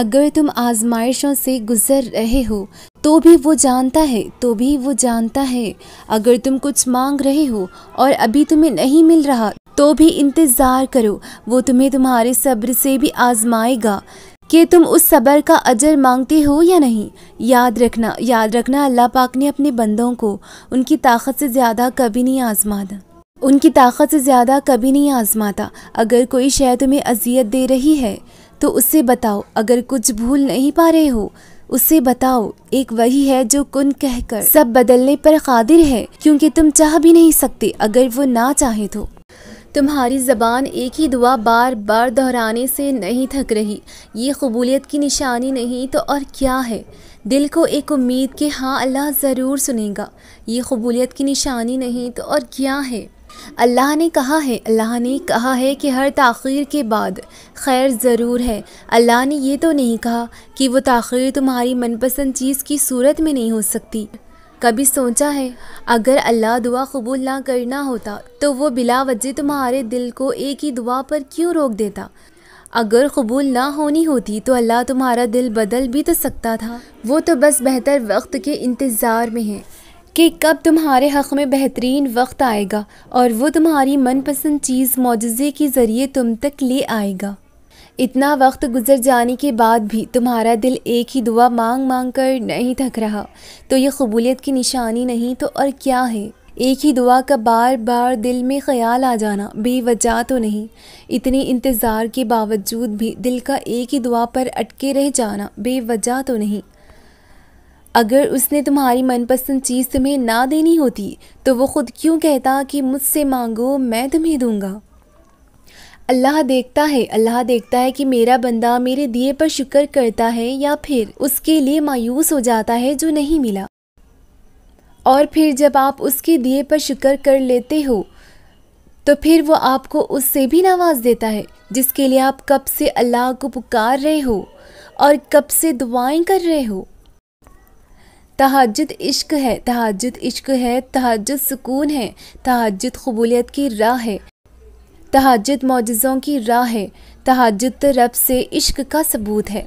अगर तुम आजमाइशों से गुजर रहे हो तो भी वो जानता है तो भी वो जानता है अगर तुम कुछ मांग रहे हो और अभी तुम्हें नहीं मिल रहा तो भी इंतज़ार करो वो तुम्हें तुम्हारे सब्र से भी आजमाएगा कि तुम उस सबर का अजर मांगते हो या नहीं याद रखना याद रखना अल्लाह पाक ने अपने बंदों को उनकी ताकत से ज़्यादा कभी नहीं आजमाता उनकी ताकत से ज़्यादा कभी नहीं आजमाता अगर कोई शय तुम्हें अजियत दे रही है तो उसे बताओ अगर कुछ भूल नहीं पा रहे हो उसे बताओ एक वही है जो कुन कहकर सब बदलने पर कादिर है क्योंकि तुम चाह भी नहीं सकते अगर वो ना चाहे तो तुम्हारी ज़बान एक ही दुआ बार बार दोहराने से नहीं थक रही ये कबूलियत की निशानी नहीं तो और क्या है दिल को एक उम्मीद के हाँ अल्लाह ज़रूर सुनेगा ये कबूलियत की निशानी नहीं तो और क्या है अल्लाह ने कहा है अल्लाह ने कहा है कि हर तखिर के बाद खैर ज़रूर है अल्लाह ने यह तो नहीं कहा कि वो तखीर तुम्हारी मनपसंद चीज़ की सूरत में नहीं हो सकती कभी सोचा है अगर अल्लाह दुआ कबूल ना करना होता तो वो बिला वजह तुम्हारे दिल को एक ही दुआ पर क्यों रोक देता अगर कबूल ना होनी होती तो अल्लाह तुम्हारा दिल बदल भी तो सकता था वो तो बस बेहतर वक्त के इंतज़ार में है कि कब तुम्हारे हक़ में बेहतरीन वक्त आएगा और वो तुम्हारी मनपसंद चीज़ मुजज़े के ज़रिए तुम तक ले आएगा इतना वक्त गुजर जाने के बाद भी तुम्हारा दिल एक ही दुआ मांग मांग कर नहीं थक रहा तो ये कबूलियत की निशानी नहीं तो और क्या है एक ही दुआ का बार बार दिल में ख्याल आ जाना बेवजह तो नहीं इतने इंतज़ार के बावजूद भी दिल का एक ही दुआ पर अटके रह जाना बेवजह तो नहीं अगर उसने तुम्हारी मनपसंद चीज़ तुम्हें ना देनी होती तो वो ख़ुद क्यों कहता कि मुझसे मांगो मैं तुम्हें दूंगा अल्लाह देखता है अल्लाह देखता है कि मेरा बंदा मेरे दिए पर शुक्र करता है या फिर उसके लिए मायूस हो जाता है जो नहीं मिला और फिर जब आप उसके दिए पर शुक्र कर लेते हो तो फिर वो आपको उससे भी नवाज देता है जिसके लिए आप कब से अल्लाह को पुकार रहे हो और कब से दुआएं कर रहे हो तहजद इश्क है तहजद इश्क है तहजद सुकून है तहजद कबूलियत की राह है तहजद मोज़ों की राह है तहजद रब से इश्क का सबूत है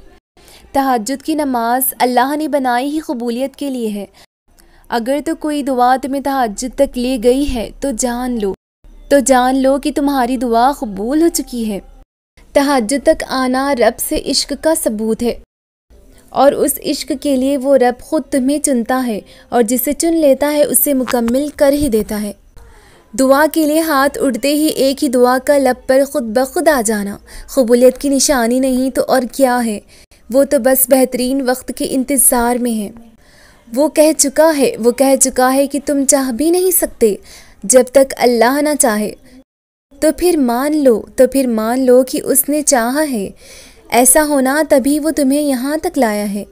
तहजद की नमाज अल्लाह ने बनाई ही कबूलियत के लिए है अगर तो कोई दुआ तुम्हें तहजद तक ले गई है तो जान लो तो जान लो कि तुम्हारी दुआ कबूल हो चुकी है तहजद तक आना रब से इश्क का सबूत है और उस इश्क के लिए वो रब ख़ुद तुम्हें चुनता है और जिसे चुन लेता है उसे मुकम्मल कर ही देता है दुआ के लिए हाथ उठते ही एक ही दुआ का लब पर खुद ब खुद आ जाना कबूलियत की निशानी नहीं तो और क्या है वो तो बस बेहतरीन वक्त के इंतज़ार में है वो कह चुका है वो कह चुका है कि तुम चाह भी नहीं सकते जब तक अल्लाह ना चाहे तो फिर मान लो तो फिर मान लो कि उसने चाहा है ऐसा होना तभी वो तुम्हें यहाँ तक लाया है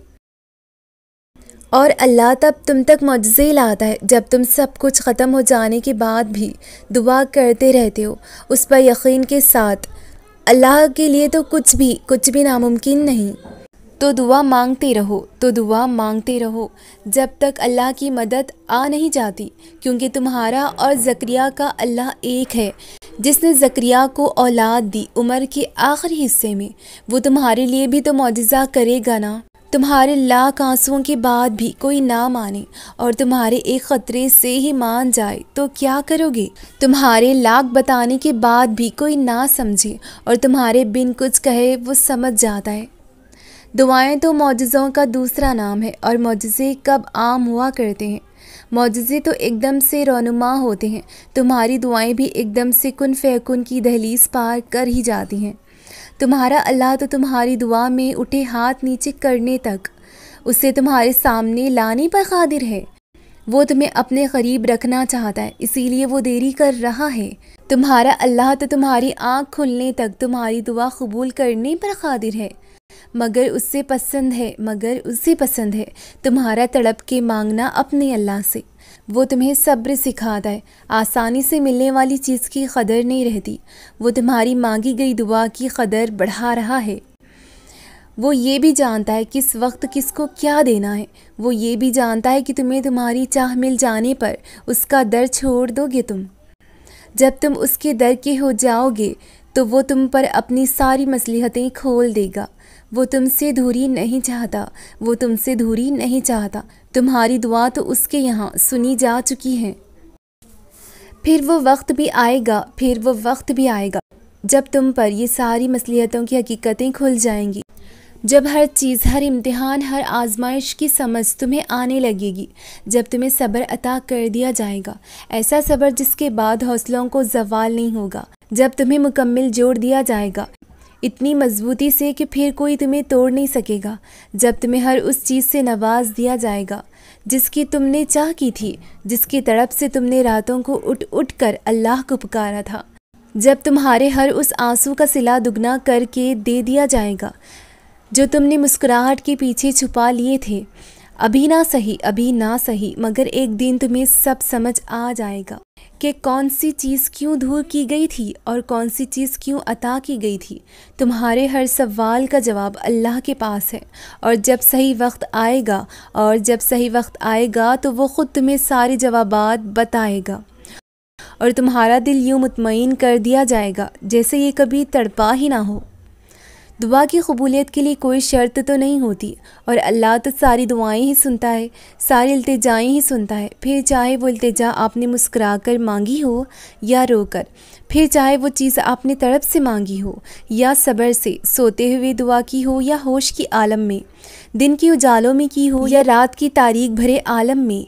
और अल्लाह तब तुम तक मुजज़े लाता है जब तुम सब कुछ ख़त्म हो जाने के बाद भी दुआ करते रहते हो उस पर यकीन के साथ अल्लाह के लिए तो कुछ भी कुछ भी नामुमकिन नहीं तो दुआ मांगते रहो तो दुआ मांगते रहो जब तक अल्लाह की मदद आ नहीं जाती क्योंकि तुम्हारा और जक्रिया का अल्लाह एक है जिसने जक्रिया को औलाद दी उम्र के आखिरी हिस्से में वो तुम्हारे लिए भी तो मुजजा करेगा ना तुम्हारे लाख आंसुओं के बाद भी कोई ना माने और तुम्हारे एक ख़तरे से ही मान जाए तो क्या करोगे तुम्हारे लाख बताने के बाद भी कोई ना समझे और तुम्हारे बिन कुछ कहे वो समझ जाता है दुआएं तो मोज़ों का दूसरा नाम है और मोज़े कब आम हुआ करते हैं मोज़े तो एकदम से रोनुमा होते हैं तुम्हारी दुआएं भी एकदम से कन फ़ैकुन की दहलीज पार कर ही जाती हैं तुम्हारा अल्लाह तो तुम्हारी दुआ में उठे हाथ नीचे करने तक उसे तुम्हारे सामने लाने पर कादिर है वो तुम्हें अपने करीब रखना चाहता है इसीलिए वो देरी कर रहा है तुम्हारा अल्लाह तो तुम्हारी आँख खुलने तक तुम्हारी दुआ कबूल करने पर कादिर है मगर उससे पसंद है मगर उससे पसंद है तुम्हारा तड़प के मांगना अपने अल्लाह से वो तुम्हें सब्र सिखाता है आसानी से मिलने वाली चीज़ की कदर नहीं रहती वो तुम्हारी मांगी गई दुआ की कदर बढ़ा रहा है वो ये भी जानता है किस वक्त किसको क्या देना है वो ये भी जानता है कि तुम्हें तुम्हारी चाह मिल जाने पर उसका दर छोड़ दोगे तुम जब तुम उसके दर के हो जाओगे तो वो तुम पर अपनी सारी मसलहतें खोल देगा वो तुमसे धूरी नहीं चाहता वो तुमसे धूरी नहीं चाहता तुम्हारी दुआ तो उसके यहाँ सुनी जा चुकी है फिर वो वक्त भी आएगा फिर वो वक्त भी आएगा जब तुम पर ये सारी मसलियतों की हकीकतें खुल जाएंगी जब हर चीज़ हर इम्तिहान हर आजमाइश की समझ तुम्हें आने लगेगी जब तुम्हें सब्र अता कर दिया जाएगा ऐसा सब्र जिसके बाद हौसलों को जवाल नहीं होगा जब तुम्हें मुकम्मल जोड़ दिया जाएगा इतनी मजबूती से कि फिर कोई तुम्हें तोड़ नहीं सकेगा जब तुम्हें हर उस चीज़ से नवाज दिया जाएगा जिसकी तुमने चाह की थी जिसकी तड़प से तुमने रातों को उठ उठ कर अल्लाह को पुकारा था जब तुम्हारे हर उस आंसू का सिला दुगना करके दे दिया जाएगा जो तुमने मुस्कुराहट के पीछे छुपा लिए थे अभी ना सही अभी ना सही मगर एक दिन तुम्हें सब समझ आ जाएगा कि कौन सी चीज़ क्यों दूर की गई थी और कौन सी चीज़ क्यों अता की गई थी तुम्हारे हर सवाल का जवाब अल्लाह के पास है और जब सही वक्त आएगा और जब सही वक्त आएगा तो वो ख़ुद तुम्हें सारे जवाब बताएगा और तुम्हारा दिल यूँ मुतमिन कर दिया जाएगा जैसे ये कभी तड़पा ही ना हो दुआ की कबूलियत के लिए कोई शर्त तो नहीं होती और अल्लाह तो सारी दुआएं ही सुनता है सारी अल्तजाएँ ही सुनता है फिर चाहे वो अल्तजा आपने मुस्करा कर मांगी हो या रोकर फिर चाहे वो चीज़ आपने तड़प से मांगी हो या सब्र से सोते हुए दुआ की हो या होश की आलम में दिन की उजालों में की हो या रात की तारीख भरे आलम में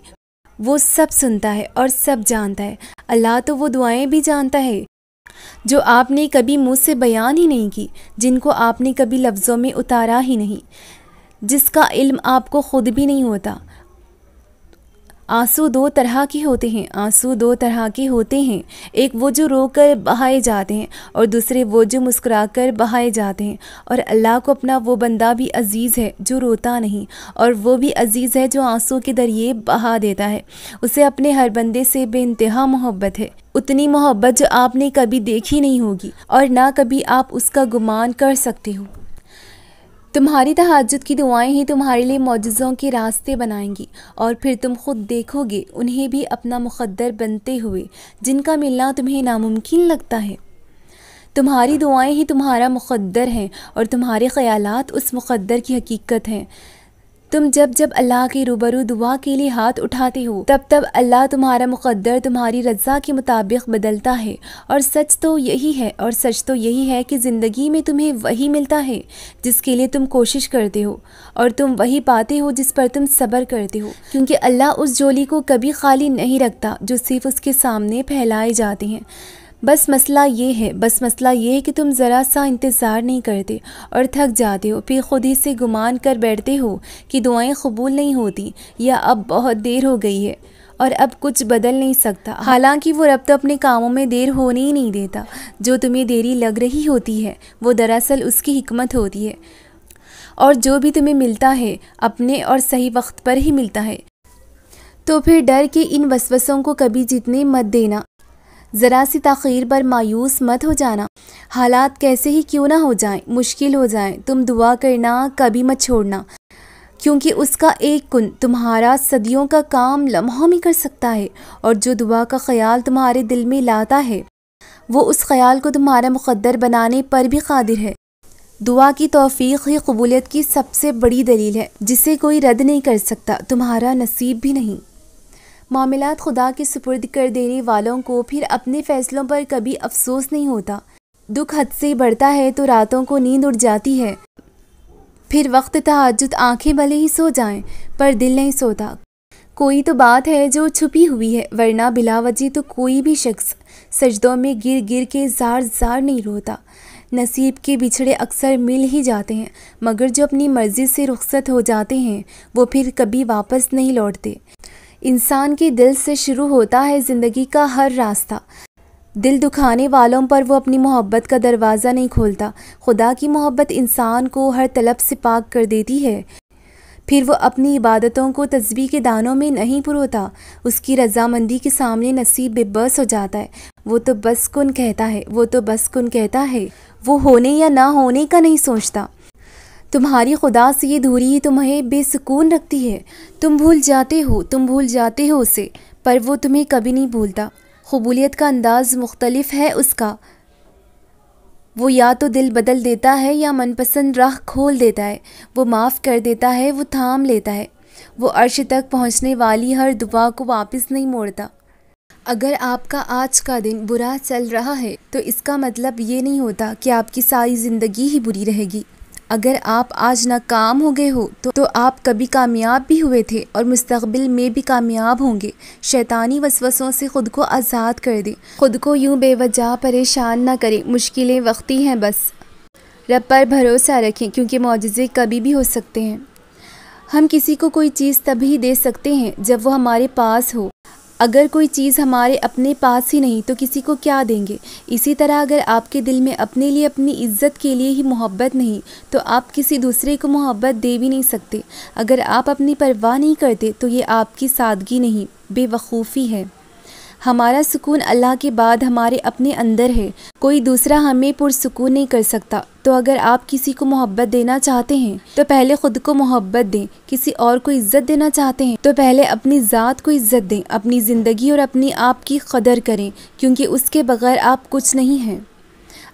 वो सब सुनता है और सब जानता है अल्लाह तो वो दुआएँ भी जानता है जो आपने कभी मुँह से बयान ही नहीं की जिनको आपने कभी लफ्ज़ों में उतारा ही नहीं जिसका इल्म आपको ख़ुद भी नहीं होता आंसू दो तरह के होते हैं आंसू दो तरह के होते हैं एक वो जो रो कर बहाए जाते हैं और दूसरे वो जो मुस्कुराकर कर बहाए जाते हैं और अल्लाह को अपना वो बंदा भी अज़ीज़ है जो रोता नहीं और वो भी अज़ीज़ है जो आंसू के ज़रिए बहा देता है उसे अपने हर बंदे से बेानतहा मोहब्बत है उतनी मोहब्बत जो आपने कभी देखी नहीं होगी और ना कभी आप उसका गुमान कर सकते हो तुम्हारी तहाजत की दुआएं ही तुम्हारे लिए मुजज़ों के रास्ते बनाएंगी और फिर तुम खुद देखोगे उन्हें भी अपना मुकद्दर बनते हुए जिनका मिलना तुम्हें नामुमकिन लगता है तुम्हारी दुआएं ही तुम्हारा मुकद्दर हैं और तुम्हारे ख्यालात उस मुकद्दर की हकीकत हैं तुम जब जब अल्लाह के रूबरू दुआ के लिए हाथ उठाते हो तब तब अल्लाह तुम्हारा मुकद्दर तुम्हारी रजा के मुताबिक बदलता है और सच तो यही है और सच तो यही है कि ज़िंदगी में तुम्हें वही मिलता है जिसके लिए तुम कोशिश करते हो और तुम वही पाते हो जिस पर तुम सब्र करते हो क्योंकि अल्लाह उस जोली को कभी खाली नहीं रखता जो सिर्फ उसके सामने फैलाए जाते हैं बस मसला ये है बस मसला ये है कि तुम ज़रा सा इंतज़ार नहीं करते और थक जाते हो फिर खुद ही से गुमान कर बैठते हो कि दुआएं कबूल नहीं होती या अब बहुत देर हो गई है और अब कुछ बदल नहीं सकता हालांकि वो रब तो अपने कामों में देर होने ही नहीं देता जो तुम्हें देरी लग रही होती है वो दरअसल उसकी हिकमत होती है और जो भी तुम्हें मिलता है अपने और सही वक्त पर ही मिलता है तो फिर डर के इन वसवसों को कभी जीतने मत देना ज़रा सी तखीर पर मायूस मत हो जाना हालात कैसे ही क्यों ना हो जाएं मुश्किल हो जाएं तुम दुआ करना कभी मत छोड़ना क्योंकि उसका एक कुन तुम्हारा सदियों का काम लम्हों में कर सकता है और जो दुआ का ख्याल तुम्हारे दिल में लाता है वो उस ख्याल को तुम्हारा मुकद्दर बनाने पर भी कादिर है दुआ की तोफ़ी ही कबूलियत की सबसे बड़ी दलील है जिसे कोई रद्द नहीं कर सकता तुम्हारा नसीब भी नहीं मामला खुदा के सुपुर्द कर देने वालों को फिर अपने फ़ैसलों पर कभी अफसोस नहीं होता दुख हद से बढ़ता है तो रातों को नींद उड़ जाती है फिर वक्त तहजद आंखें भले ही सो जाएं पर दिल नहीं सोता कोई तो बात है जो छुपी हुई है वरना बिलावजी तो कोई भी शख्स सजदों में गिर गिर के जार जार नहीं रोता नसीब के बिछड़े अक्सर मिल ही जाते हैं मगर जो अपनी मर्ज़ी से रुखसत हो जाते हैं वो फिर कभी वापस नहीं लौटते इंसान के दिल से शुरू होता है ज़िंदगी का हर रास्ता दिल दुखाने वालों पर वो अपनी मोहब्बत का दरवाज़ा नहीं खोलता खुदा की मोहब्बत इंसान को हर तलब से पाक कर देती है फिर वो अपनी इबादतों को तस्बी के दानों में नहीं पुरोता उसकी रजामंदी के सामने नसीब बेबस हो जाता है वो तो बस कन कहता है वो तो बस कन कहता है वो होने या ना होने का नहीं सोचता तुम्हारी खुदा से ये दूरी तुम्हें बेसकून रखती है तुम भूल जाते हो तुम भूल जाते हो उसे पर वो तुम्हें कभी नहीं भूलता कबूलीत का अंदाज़ मुख्तलिफ है उसका वो या तो दिल बदल देता है या मनपसंद राह खोल देता है वो माफ़ कर देता है वो थाम लेता है वो अर्श तक पहुंचने वाली हर दुआ को वापस नहीं मोड़ता अगर आपका आज का दिन बुरा चल रहा है तो इसका मतलब ये नहीं होता कि आपकी सारी ज़िंदगी ही बुरी रहेगी अगर आप आज नाकाम हो गए हो तो, तो आप कभी कामयाब भी हुए थे और मुस्तबिल में भी कामयाब होंगे शैतानी वसवसों से ख़ुद को आज़ाद कर दें खुद को यूँ बेवजह परेशान ना करें मुश्किलें वक्ती हैं बस रब पर भरोसा रखें क्योंकि मुआजे कभी भी हो सकते हैं हम किसी को कोई चीज़ तभी दे सकते हैं जब वो हमारे पास हो अगर कोई चीज़ हमारे अपने पास ही नहीं तो किसी को क्या देंगे इसी तरह अगर आपके दिल में अपने लिए अपनी इज्जत के लिए ही मोहब्बत नहीं तो आप किसी दूसरे को मोहब्बत दे भी नहीं सकते अगर आप अपनी परवाह नहीं करते तो ये आपकी सादगी नहीं बेवकूफ़ी है हमारा सुकून अल्लाह के बाद हमारे अपने अंदर है कोई दूसरा हमें पुरसकून नहीं कर सकता तो अगर आप किसी को मोहब्बत देना चाहते हैं तो पहले खुद को मोहब्बत दें किसी और को इज्जत देना चाहते हैं तो पहले अपनी ज़ात को इज्जत दें अपनी ज़िंदगी और अपनी आप की कदर करें क्योंकि उसके बगैर आप कुछ नहीं हैं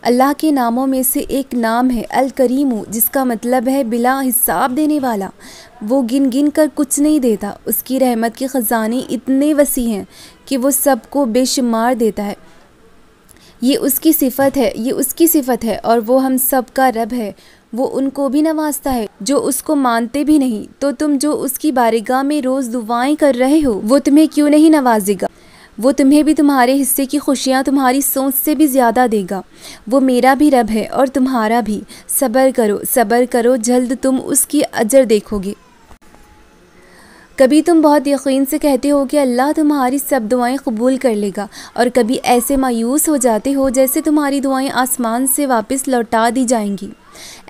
अल्लाह के नामों में से एक नाम है अल करीमू जिसका मतलब है बिला हिसाब देने वाला वो गिन गिन कर कुछ नहीं देता उसकी रहमत के ख़जाने इतने वसी हैं कि वो सबको बेशुमार देता है ये उसकी सिफत है ये उसकी सिफत है और वो हम सब का रब है वो उनको भी नवाजता है जो उसको मानते भी नहीं तो तुम जो उसकी बारिगाह में रोज़ दुआएं कर रहे हो वो तुम्हें क्यों नहीं नवाजेगा वो तुम्हें भी तुम्हारे हिस्से की खुशियाँ तुम्हारी सोच से भी ज़्यादा देगा वो मेरा भी रब है और तुम्हारा भी सब्र करो सब्र करो जल्द तुम उसकी अजर देखोगे कभी तुम बहुत यकीन से कहते हो कि अल्लाह तुम्हारी सब दुआएं कबूल कर लेगा और कभी ऐसे मायूस हो जाते हो जैसे तुम्हारी दुआएं आसमान से वापस लौटा दी जाएंगी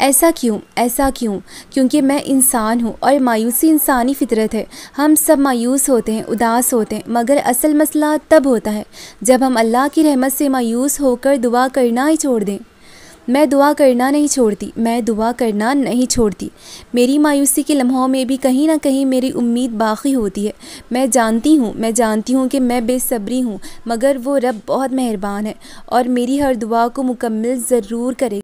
ऐसा क्यों ऐसा क्यों क्योंकि मैं इंसान हूँ और मायूसी इंसानी फितरत है हम सब मायूस होते हैं उदास होते हैं मगर असल मसला तब होता है जब हम अल्लाह की रहमत से मायूस होकर दुआ करना ही छोड़ दें मैं दुआ करना नहीं छोड़ती मैं दुआ करना नहीं छोड़ती मेरी मायूसी के लम्हों में भी कहीं ना कहीं मेरी उम्मीद बाकी होती है मैं जानती हूँ मैं जानती हूँ कि मैं बेसब्री हूँ मगर वो रब बहुत मेहरबान है और मेरी हर दुआ को मुकम्मल ज़रूर करेगी